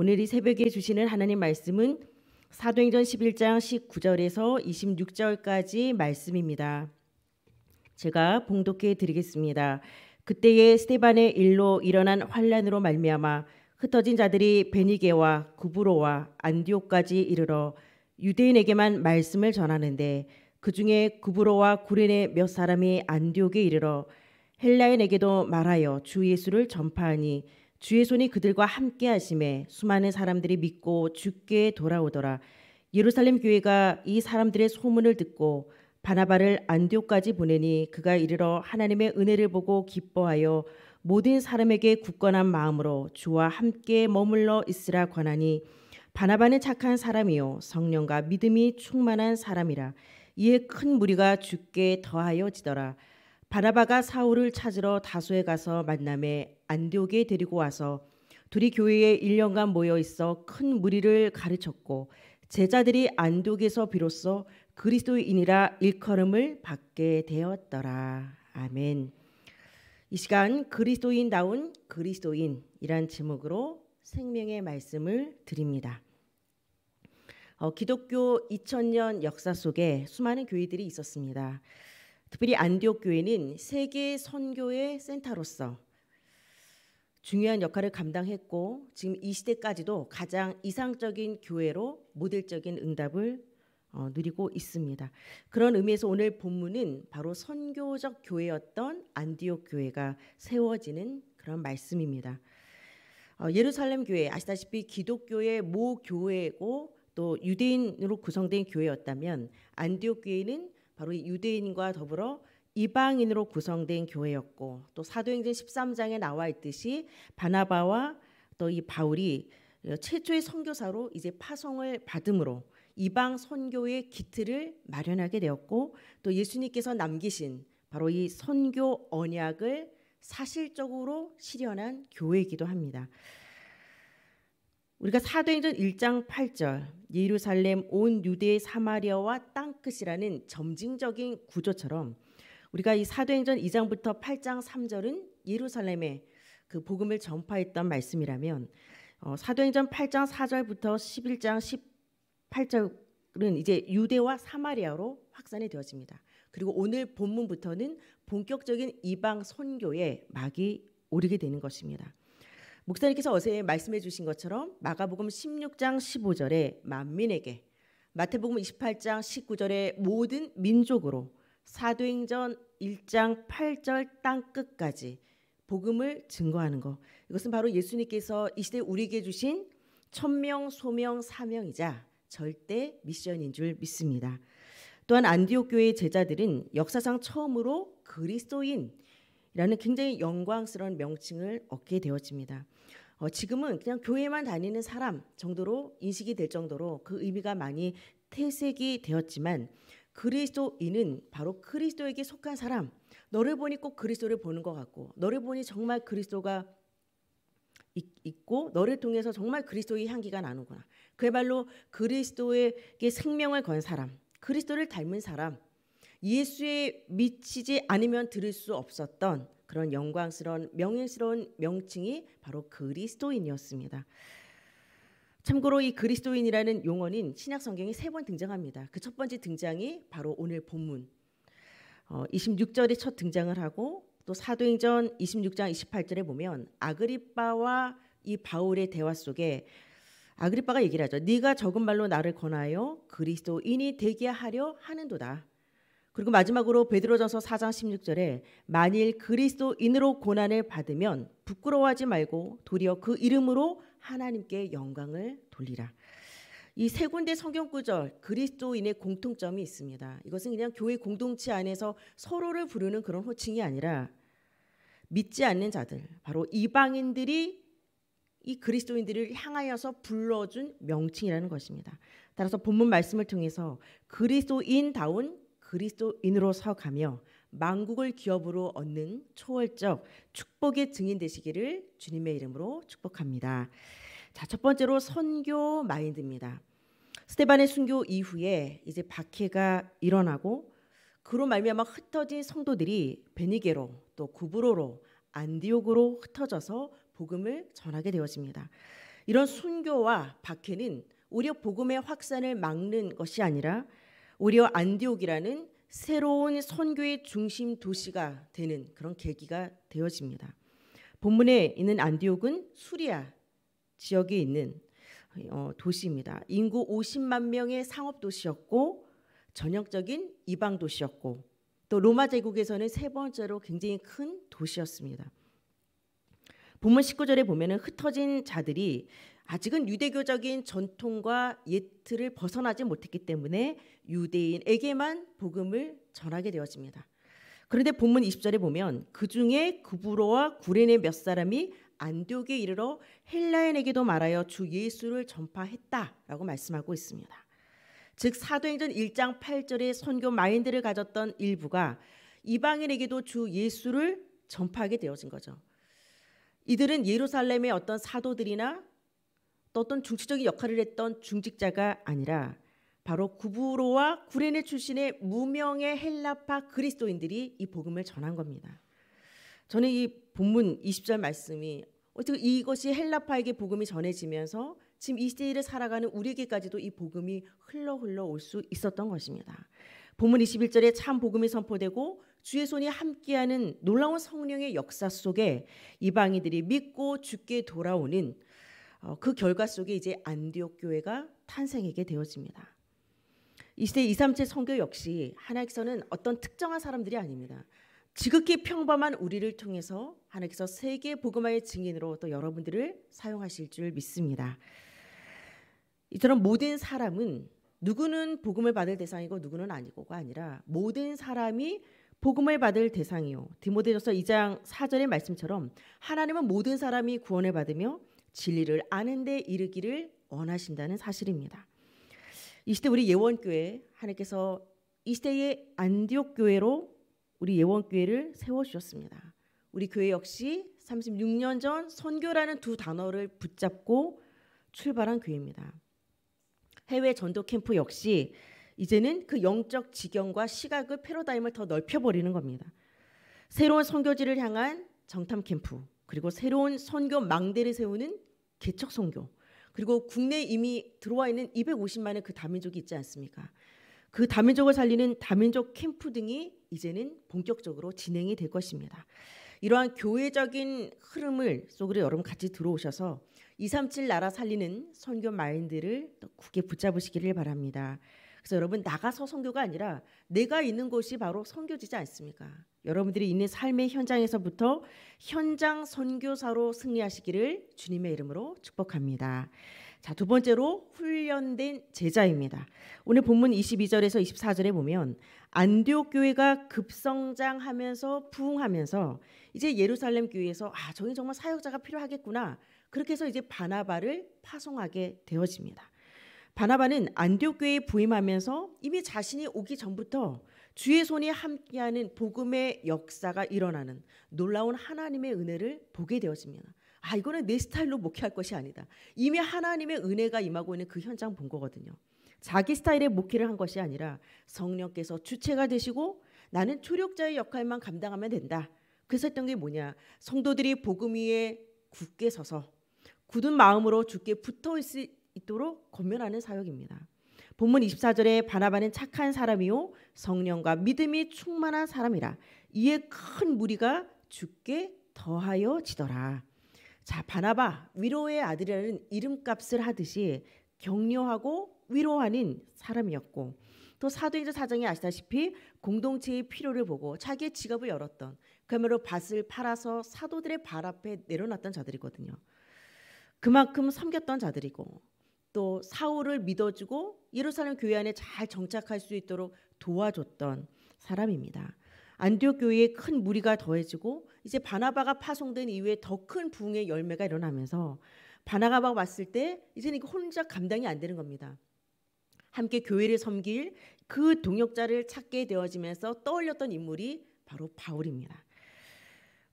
오늘 이 새벽에 주시는 하나님 말씀은 사도행전 11장 19절에서 26절까지 말씀입니다. 제가 봉독해 드리겠습니다. 그때에 스테반의 일로 일어난 환란으로 말미암아 흩어진 자들이 베니게와 구브로와 안디옥까지 이르러 유대인에게만 말씀을 전하는데 그 중에 구브로와 구레네 몇 사람이 안디옥에 이르러 헬라인에게도 말하여 주 예수를 전파하니 주의 손이 그들과 함께 하심에 수많은 사람들이 믿고 주께 돌아오더라. 예루살렘 교회가 이 사람들의 소문을 듣고 바나바를 안디옥까지 보내니 그가 이르러 하나님의 은혜를 보고 기뻐하여 모든 사람에게 굳건한 마음으로 주와 함께 머물러 있으라 권하니 바나바는 착한 사람이요 성령과 믿음이 충만한 사람이라 이에 큰 무리가 주께 더하여지더라 바나바가 사울을 찾으러 다수에 가서 만남에 안디옥에 데리고 와서 둘이 교회에 1년간 모여 있어 큰 무리를 가르쳤고 제자들이 안디옥에서 비로소 그리스도인이라 일컬음을 받게 되었더라. 아멘. 이 시간 그리스도인다운 그리스도인이란 제목으로 생명의 말씀을 드립니다. 어, 기독교 2000년 역사 속에 수많은 교회들이 있었습니다. 특별히 안디옥 교회는 세계 선교의 센터로서 중요한 역할을 감당했고 지금 이 시대까지도 가장 이상적인 교회로 모델적인 응답을 어, 누리고 있습니다. 그런 의미에서 오늘 본문은 바로 선교적 교회였던 안디옥 교회가 세워지는 그런 말씀입니다. 어, 예루살렘 교회 아시다시피 기독교의 모 교회고 또 유대인으로 구성된 교회였다면 안디옥 교회는 바로 유대인과 더불어 이방인으로 구성된 교회였고 또 사도행전 13장에 나와 있듯이 바나바와 또 이 바울이 최초의 선교사로 이제 파송을 받음으로 이방 선교의 기틀을 마련하게 되었고 또 예수님께서 남기신 바로 이 선교 언약을 사실적으로 실현한 교회이기도 합니다. 우리가 사도행전 1장 8절 예루살렘 온 유대 사마리아와 땅끝이라는 점진적인 구조처럼 우리가 이 사도행전 2장부터 8장 3절은 예루살렘에 그 복음을 전파했던 말씀이라면 어, 사도행전 8장 4절부터 11장 18절은 이제 유대와 사마리아로 확산이 되어집니다. 그리고 오늘 본문부터는 본격적인 이방 선교의 막이 오르게 되는 것입니다. 목사님께서 어제 말씀해 주신 것처럼 마가복음 16장 15절에 만민에게 마태복음 28장 19절에 모든 민족으로 사도행전 1장 8절 땅 끝까지 복음을 증거하는 것. 이것은 바로 예수님께서 이 시대 우리에게 주신 천명, 소명, 사명이자 절대 미션인 줄 믿습니다. 또한 안디옥 교회의 제자들은 역사상 처음으로 그리스도인 라는 굉장히 영광스러운 명칭을 얻게 되었습니다. 어, 지금은 그냥 교회만 다니는 사람 정도로 인식이 될 정도로 그 의미가 많이 퇴색이 되었지만 그리스도인은 바로 그리스도에게 속한 사람. 너를 보니 꼭 그리스도를 보는 것 같고, 너를 보니 정말 그리스도가 있고, 너를 통해서 정말 그리스도의 향기가 나는구나. 그야말로 그리스도에게 생명을 건 사람, 그리스도를 닮은 사람. 예수에 미치지 않으면 들을 수 없었던 그런 영광스러운 명예스러운 명칭이 바로 그리스도인이었습니다. 참고로 이 그리스도인이라는 용어는 신약 성경에 세 번 등장합니다. 그 첫 번째 등장이 바로 오늘 본문 어, 26절에 첫 등장을 하고 또 사도행전 26장 28절에 보면 아그리빠와 이 바울의 대화 속에 아그리빠가 얘기를 하죠. 네가 적은 말로 나를 권하여 그리스도인이 되게 하려 하는도다. 그리고 마지막으로 베드로전서 4장 16절에 만일 그리스도인으로 고난을 받으면 부끄러워하지 말고 도리어 그 이름으로 하나님께 영광을 돌리라. 이 세 군데 성경 구절 그리스도인의 공통점이 있습니다. 이것은 그냥 교회 공동체 안에서 서로를 부르는 그런 호칭이 아니라 믿지 않는 자들, 바로 이방인들이 이 그리스도인들을 향하여서 불러준 명칭이라는 것입니다. 따라서 본문 말씀을 통해서 그리스도인다운 그리스도인으로 서가며 만국을 기업으로 얻는 초월적 축복의 증인 되시기를 주님의 이름으로 축복합니다. 자, 첫 번째로 선교 마인드입니다. 스테반의 순교 이후에 이제 박해가 일어나고 그로 말미암아 흩어진 성도들이 베니게로 또 구브로로 안디옥으로 흩어져서 복음을 전하게 되어집니다. 이런 순교와 박해는 오히 복음의 확산을 막는 것이 아니라 오히려 안디옥이라는 새로운 선교의 중심 도시가 되는 그런 계기가 되어집니다. 본문에 있는 안디옥은 수리아 지역에 있는 어, 도시입니다. 인구 50만 명의 상업 도시였고 전형적인 이방 도시였고 또 로마 제국에서는 세 번째로 굉장히 큰 도시였습니다. 본문 19절에 보면은 흩어진 자들이 아직은 유대교적인 전통과 예틀을 벗어나지 못했기 때문에 유대인에게만 복음을 전하게 되어집니다. 그런데 본문 20절에 보면 그 중에 구부로와 구레네 몇 사람이 안디옥에 이르러 헬라인에게도 말하여 주 예수를 전파했다라고 말씀하고 있습니다. 즉 사도행전 1장 8절에 선교 마인드를 가졌던 일부가 이방인에게도 주 예수를 전파하게 되어진 거죠. 이들은 예루살렘의 어떤 사도들이나 또 어떤 중추적인 역할을 했던 중직자가 아니라 바로 구부로와 구레네 출신의 무명의 헬라파 그리스도인들이 이 복음을 전한 겁니다. 저는 이 본문 20절 말씀이 어떻게 이것이 헬라파에게 복음이 전해지면서 지금 이 시대를 살아가는 우리에게까지도 이 복음이 흘러 흘러 올 수 있었던 것입니다. 본문 21절에 참 복음이 선포되고 주의 손이 함께하는 놀라운 성령의 역사 속에 이방인들이 믿고 죽게 돌아오는 어, 그 결과 속에 이제 안디옥 교회가 탄생하게 되어집니다. 이 시대 2, 3체 성교 역시 하나님께서는 어떤 특정한 사람들이 아닙니다. 지극히 평범한 우리를 통해서 하나님께서 세계 복음화의 증인으로 또 여러분들을 사용하실 줄 믿습니다. 이처럼 모든 사람은 누구는 복음을 받을 대상이고 누구는 아니고가 아니라 모든 사람이 복음을 받을 대상이요. 디모데전서 2장 4절의 말씀처럼 하나님은 모든 사람이 구원을 받으며 진리를 아는 데 이르기를 원하신다는 사실입니다. 이 시대 우리 예원교회 하나님께서 이 시대의 안디옥 교회로 우리 예원교회를 세워 주셨습니다. 우리 교회 역시 36년 전 선교라는 두 단어를 붙잡고 출발한 교회입니다. 해외 전도 캠프 역시 이제는 그 영적 지경과 시각의 패러다임을 더 넓혀버리는 겁니다. 새로운 선교지를 향한 정탐 캠프 그리고 새로운 선교 망대를 세우는 개척 선교 그리고 국내에 이미 들어와 있는 250만의 그 다민족이 있지 않습니까? 그 다민족을 살리는 다민족 캠프 등이 이제는 본격적으로 진행이 될 것입니다. 이러한 교회적인 흐름을 속으로 여러분 같이 들어오셔서 237 나라 살리는 선교 마인드를 굳게 붙잡으시기를 바랍니다. 그래서 여러분 나가서 선교가 아니라 내가 있는 곳이 바로 선교지지 않습니까? 여러분들이 있는 삶의 현장에서부터 현장 선교사로 승리하시기를 주님의 이름으로 축복합니다. 자, 두 번째로 훈련된 제자입니다. 오늘 본문 22절에서 24절에 보면 안디옥 교회가 급성장하면서 부흥하면서 이제 예루살렘 교회에서 아, 저기 정말 사역자가 필요하겠구나. 그렇게 해서 이제 바나바를 파송하게 되어집니다. 바나바는 안디옥 교회에 부임하면서 이미 자신이 오기 전부터 주의 손이 함께하는 복음의 역사가 일어나는 놀라운 하나님의 은혜를 보게 되었습니다. 아 이거는 내 스타일로 목회할 것이 아니다. 이미 하나님의 은혜가 임하고 있는 그 현장 본 거거든요. 자기 스타일의 목회를 한 것이 아니라 성령께서 주체가 되시고 나는 초력자의 역할만 감당하면 된다. 그래던게 뭐냐? 성도들이 복음 위에 굳게 서서 굳은 마음으로 주께 붙어 있도록 권면하는 사역입니다. 본문 24절에 바나바는 착한 사람이요 성령과 믿음이 충만한 사람이라 이에 큰 무리가 죽게 더하여 지더라. 자, 바나바 위로의 아들이라는 이름값을 하듯이 격려하고 위로하는 사람이었고 또 사도행전 사정이 아시다시피 공동체의 필요를 보고 자기의 직업을 열었던 그야말로 밭을 팔아서 사도들의 발 앞에 내려놨던 자들이거든요. 그만큼 섬겼던 자들이고 또 사울을 믿어주고 예루살렘 교회 안에 잘 정착할 수 있도록 도와줬던 사람입니다. 안디옥 교회에 큰 무리가 더해지고 이제 바나바가 파송된 이후에 더큰 부흥의 열매가 일어나면서 바나바가 왔을 때 이제는 혼자 감당이 안 되는 겁니다. 함께 교회를 섬길 그 동역자를 찾게 되어지면서 떠올렸던 인물이 바로 바울입니다.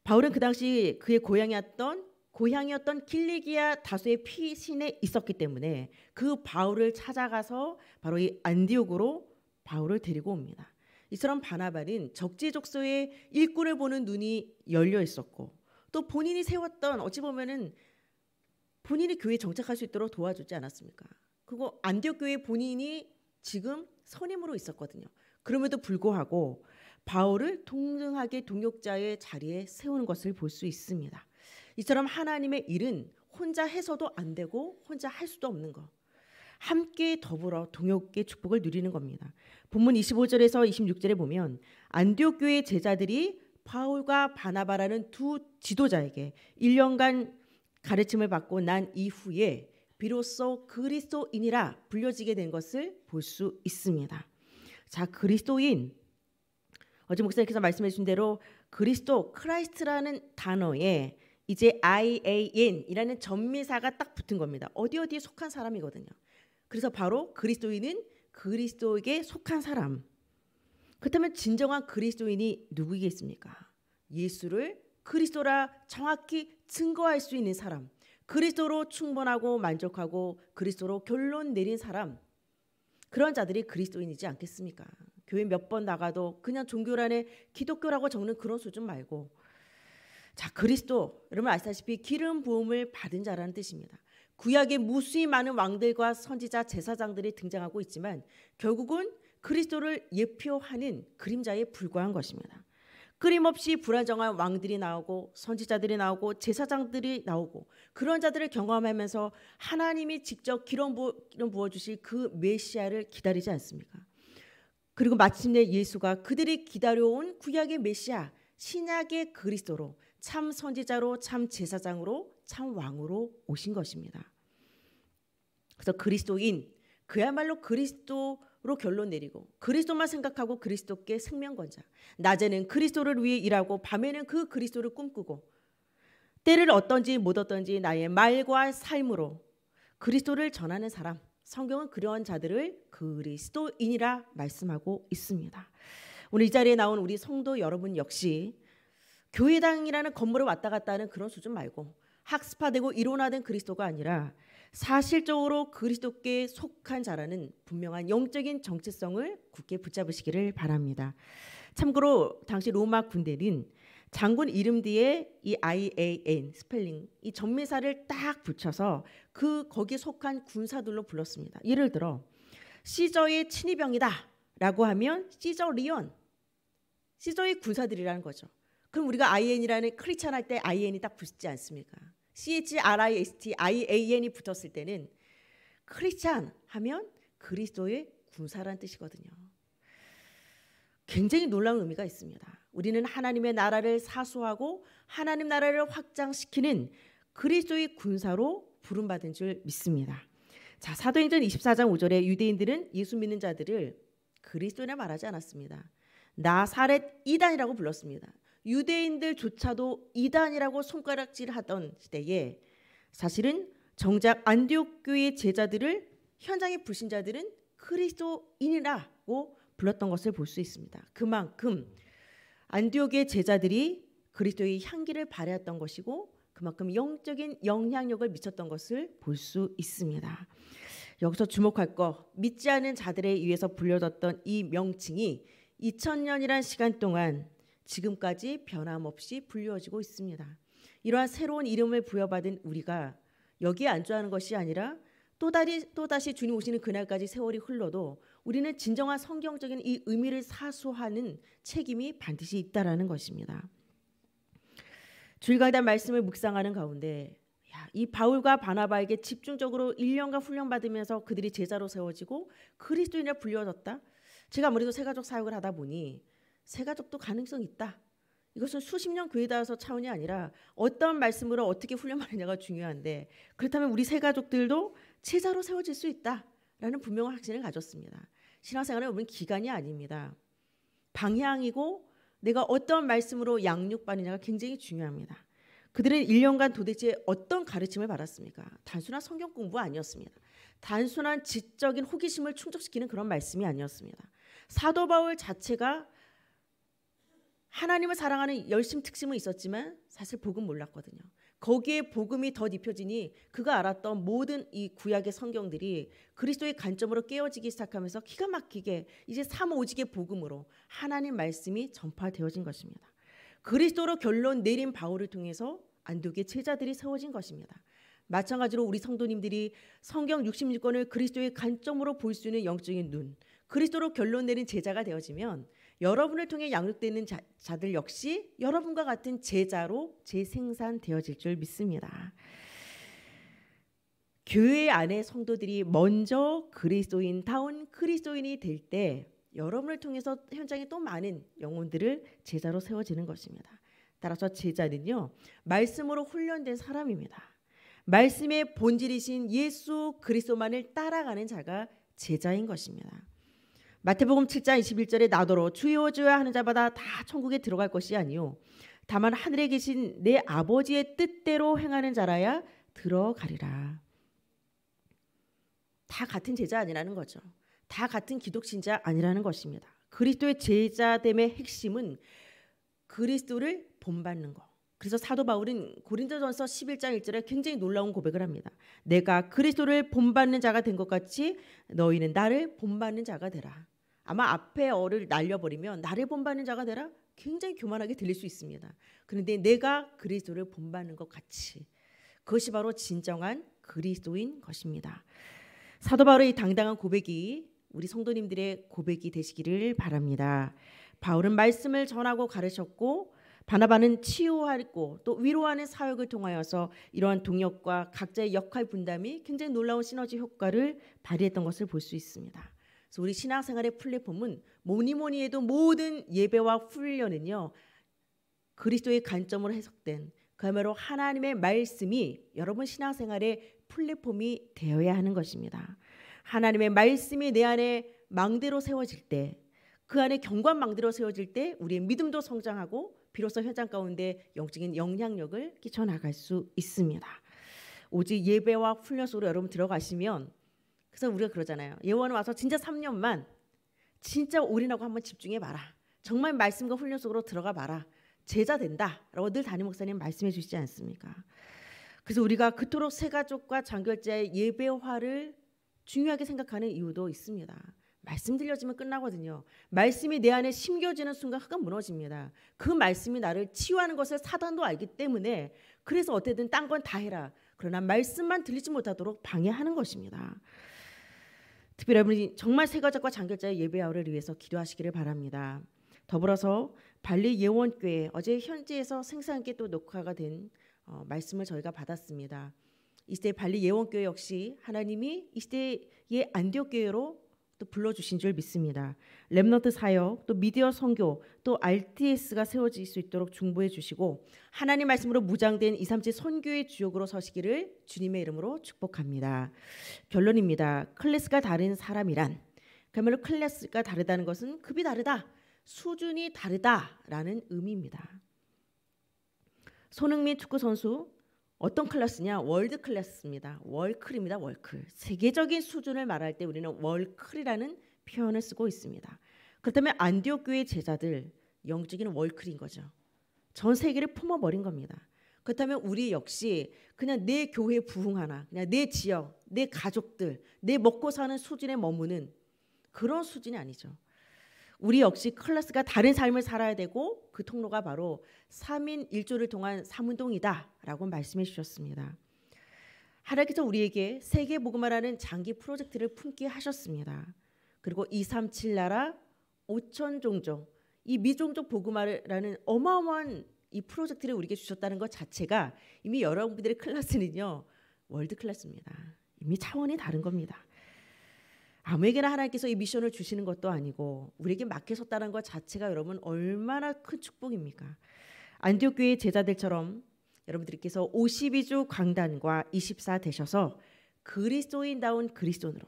바울은 그 당시 그의 고향이었던 고향이었던 킬리기아 다수의 피신에 있었기 때문에 그 바울을 찾아가서 바로 이 안디옥으로 바울을 데리고 옵니다. 이처럼 바나바는 적지적소의 일꾼을 보는 눈이 열려 있었고 또 본인이 세웠던 어찌 보면은 본인이 교회에 정착할 수 있도록 도와주지 않았습니까? 그리 안디옥 교회 본인이 지금 선임으로 있었거든요. 그럼에도 불구하고 바울을 동등하게 동역자의 자리에 세우는 것을 볼 수 있습니다. 이처럼 하나님의 일은 혼자 해서도 안 되고 혼자 할 수도 없는 것. 함께 더불어 동역의 축복을 누리는 겁니다. 본문 25절에서 26절에 보면 안디옥 교회 제자들이 바울과 바나바라는 두 지도자에게 1년간 가르침을 받고 난 이후에 비로소 그리스도인이라 불려지게 된 것을 볼 수 있습니다. 자, 그리스도인 어제 목사님께서 말씀해 주신 대로 그리스도 크라이스트라는 단어에 이제 IAN이라는 전미사가 딱 붙은 겁니다. 어디 어디에 속한 사람이거든요. 그래서 바로 그리스도인은 그리스도에게 속한 사람. 그렇다면 진정한 그리스도인이 누구이겠습니까? 예수를 그리스도라 정확히 증거할 수 있는 사람. 그리스도로 충분하고 만족하고 그리스도로 결론 내린 사람. 그런 자들이 그리스도인이지 않겠습니까? 교회 몇 번 나가도 그냥 종교란에 기독교라고 적는 그런 수준 말고 자, 그리스도 여러분 아시다시피 기름 부음을 받은 자라는 뜻입니다. 구약에 무수히 많은 왕들과 선지자 제사장들이 등장하고 있지만 결국은 그리스도를 예표하는 그림자에 불과한 것입니다. 끊임없이 불안정한 왕들이 나오고 선지자들이 나오고 제사장들이 나오고 그런 자들을 경험하면서 하나님이 직접 기름 부어 주실 그 메시아를 기다리지 않습니까? 그리고 마침내 예수가 그들이 기다려온 구약의 메시아 신약의 그리스도로 참 선지자로 참 제사장으로 참 왕으로 오신 것입니다. 그래서 그리스도인 그야말로 그리스도로 결론 내리고 그리스도만 생각하고 그리스도께 생명 건자. 낮에는 그리스도를 위해 일하고 밤에는 그 그리스도를 꿈꾸고 때를 어떤지 못 어떤지 나의 말과 삶으로 그리스도를 전하는 사람. 성경은 그러한 자들을 그리스도인이라 말씀하고 있습니다. 오늘 이 자리에 나온 우리 성도 여러분 역시 교회당이라는 건물을 왔다 갔다 하는 그런 수준 말고 학습화되고 이론화된 그리스도가 아니라 사실적으로 그리스도께 속한 자라는 분명한 영적인 정체성을 굳게 붙잡으시기를 바랍니다. 참고로 당시 로마 군대는 장군 이름 뒤에 이 IAN 스펠링 이 전미사를 딱 붙여서 그 거기에 속한 군사들로 불렀습니다. 예를 들어 시저의 친위병이다라고 하면 시저리온 시저의 군사들이라는 거죠. 그럼 우리가 IN이라는 크리스찬 할때 IN이 딱 붙지 않습니까? CHRIST, IAN이 붙었을 때는 크리스찬 하면 그리스도의 군사란 뜻이거든요. 굉장히 놀라운 의미가 있습니다. 우리는 하나님의 나라를 사수하고 하나님 나라를 확장시키는 그리스도의 군사로 부름받은 줄 믿습니다. 자, 사도행전 24장 5절에 유대인들은 예수 믿는 자들을 그리스도라 말하지 않았습니다. 나사렛 이단이라고 불렀습니다. 유대인들조차도 이단이라고 손가락질하던 시대에 사실은 정작 안디옥 교의 제자들을 현장의 불신자들은 그리스도인이라고 불렀던 것을 볼 수 있습니다. 그만큼 안디옥의 제자들이 그리스도의 향기를 발휘했던 것이고 그만큼 영적인 영향력을 미쳤던 것을 볼 수 있습니다. 여기서 주목할 거 믿지 않은 자들에 의해서 불려졌던 이 명칭이 2000년이란 시간 동안 지금까지 변함없이 불려지고 있습니다. 이러한 새로운 이름을 부여받은 우리가 여기에 안주하는 것이 아니라 또다시, 또다시 주님 오시는 그날까지 세월이 흘러도 우리는 진정한 성경적인 이 의미를 사수하는 책임이 반드시 있다라는 것입니다. 주일강단 말씀을 묵상하는 가운데 야, 이 바울과 바나바에게 집중적으로 1년간 훈련받으면서 그들이 제자로 세워지고 그리스도인을 불려졌다. 제가 아무래도 세가족 사역을 하다 보니 세가족도 가능성 있다. 이것은 수십 년 교회 다와서 차원이 아니라 어떤 말씀으로 어떻게 훈련하느냐가 중요한데 그렇다면 우리 세가족들도제자로 세워질 수 있다라는 분명한 확신을 가졌습니다. 신앙생활은우리 기간이 아닙니다. 방향이고 내가 어떤 말씀으로 양육받느냐가 굉장히 중요합니다. 그들은 1년간 도대체 어떤 가르침을 받았습니까? 단순한 성경 공부 아니었습니다. 단순한 지적인 호기심을 충족시키는 그런 말씀이 아니었습니다. 사도 바울 자체가 하나님을 사랑하는 열심 특심은 있었지만 사실 복음 몰랐거든요. 거기에 복음이 더 입혀지니 그가 알았던 모든 이 구약의 성경들이 그리스도의 관점으로 깨어지기 시작하면서 기가 막히게 이제 삼오직의 복음으로 하나님 말씀이 전파되어진 것입니다. 그리스도로 결론 내린 바울을 통해서 안독의 제자들이 세워진 것입니다. 마찬가지로 우리 성도님들이 성경 66권을 그리스도의 관점으로 볼 수 있는 영적인 눈, 그리스도로 결론 내린 제자가 되어지면 여러분을 통해 양육되는 자, 자들 역시 여러분과 같은 제자로 재생산되어질 줄 믿습니다. 교회 안에 성도들이 먼저 그리스도인 타운 그리스도인이 될 때 여러분을 통해서 현장에 또 많은 영혼들을 제자로 세워지는 것입니다. 따라서 제자는요 말씀으로 훈련된 사람입니다. 말씀의 본질이신 예수 그리스도만을 따라가는 자가 제자인 것입니다. 마태복음 7장 21절에 나더러 주여 주여 하는 자마다 다 천국에 들어갈 것이 아니요 다만 하늘에 계신 내 아버지의 뜻대로 행하는 자라야 들어가리라. 다 같은 제자 아니라는 거죠. 다 같은 기독신자 아니라는 것입니다. 그리스도의 제자됨의 핵심은 그리스도를 본받는 것. 그래서 사도 바울은 고린도전서 11장 1절에 굉장히 놀라운 고백을 합니다. 내가 그리스도를 본받는 자가 된 것 같이 너희는 나를 본받는 자가 되라. 아마 앞에 어를 날려버리면 나를 본받는 자가 되라 굉장히 교만하게 들릴 수 있습니다. 그런데 내가 그리스도를 본받는 것 같이 그것이 바로 진정한 그리스도인 것입니다. 사도 바울의 당당한 고백이 우리 성도님들의 고백이 되시기를 바랍니다. 바울은 말씀을 전하고 가르쳤고 바나바는 치유하고 또 위로하는 사역을 통하여서 이러한 동역과 각자의 역할 분담이 굉장히 놀라운 시너지 효과를 발휘했던 것을 볼 수 있습니다. 그래서 우리 신앙생활의 플랫폼은 뭐니 뭐니 해도 모든 예배와 훈련은요. 그리스도의 관점으로 해석된 그야말로 하나님의 말씀이 여러분 신앙생활의 플랫폼이 되어야 하는 것입니다. 하나님의 말씀이 내 안에 망대로 세워질 때, 그 안에 경관 망대로 세워질 때 우리의 믿음도 성장하고 비로소 현장 가운데 영적인 영향력을 끼쳐 나갈 수 있습니다. 오직 예배와 훈련 속으로 여러분 들어가시면 그래서 우리가 그러잖아요. 예원 와서 진짜 3년만 진짜 올인하고 한번 집중해 봐라. 정말 말씀과 훈련 속으로 들어가 봐라. 제자 된다라고 늘 담임 목사님 말씀해 주시지 않습니까? 그래서 우리가 그토록 세 가족과 장결자의 예배화를 중요하게 생각하는 이유도 있습니다. 말씀 들려지면 끝나거든요. 말씀이 내 안에 심겨지는 순간 흙은 무너집니다. 그 말씀이 나를 치유하는 것을 사단도 알기 때문에 그래서 어떻든딴 건 다 해라. 그러나 말씀만 들리지 못하도록 방해하는 것입니다. 특별히 여러분이 정말 세가족과 장결자의 예배 하우를 위해서 기도하시기를 바랍니다. 더불어서 발리 예원교회 어제 현지에서 생생하게 또 녹화가 된 어, 말씀을 저희가 받았습니다. 이 시대 발리 예원교회 역시 하나님이 이 시대의 안디옥 교회로 또 불러주신 줄 믿습니다. 랩너트 사역, 또 미디어 선교, 또 RTS가 세워질 수 있도록 중보해 주시고 하나님 말씀으로 무장된 237 선교의 주역으로 서시기를 주님의 이름으로 축복합니다. 결론입니다. 클래스가 다른 사람이란 그야말로 클래스가 다르다는 것은 급이 다르다, 수준이 다르다라는 의미입니다. 손흥민 축구 선수, 어떤 클래스냐? 월드 클래스입니다. 월클입니다. 월클. 세계적인 수준을 말할 때 우리는 월클이라는 표현을 쓰고 있습니다. 그렇다면 안디옥 교회 제자들 영적인 월클인 거죠. 전 세계를 품어버린 겁니다. 그렇다면 우리 역시 그냥 내 교회 부흥하나, 그냥 내 지역, 내 가족들, 내 먹고 사는 수준에 머무는 그런 수준이 아니죠. 우리 역시 클래스가 다른 삶을 살아야 되고 그 통로가 바로 3인 1조를 통한 삼운동이다라고 말씀해 주셨습니다. 하나님께서 우리에게 세계 복음화라는 장기 프로젝트를 품게 하셨습니다. 그리고 237 나라 5천 종족 이 미종족 복음화라는 어마어마한 이 프로젝트를 우리에게 주셨다는 것 자체가 이미 여러분들의 클래스는요 월드 클래스입니다. 이미 차원이 다른 겁니다. 아무에게나 하나님께서 이 미션을 주시는 것도 아니고 우리에게 맡겨졌다는 것 자체가 여러분 얼마나 큰 축복입니까? 안디옥 교회 제자들처럼 여러분들께서 52주 광단과24 되셔서 그리스도인다운 그리스도인으로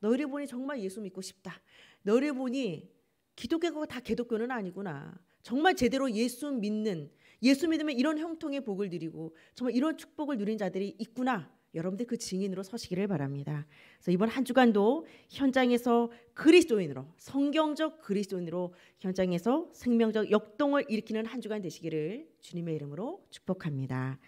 너희를 보니 정말 예수 믿고 싶다. 너희를 보니 기독교가 다 개독교는 아니구나. 정말 제대로 예수 믿는 예수 믿으면 이런 형통의 복을 누리고 정말 이런 축복을 누린 자들이 있구나. 여러분들 그 증인으로 서시기를 바랍니다. 그래서 이번 한 주간도 현장에서 그리스도인으로 성경적 그리스도인으로 현장에서 생명적 역동을 일으키는 한 주간 되시기를 주님의 이름으로 축복합니다.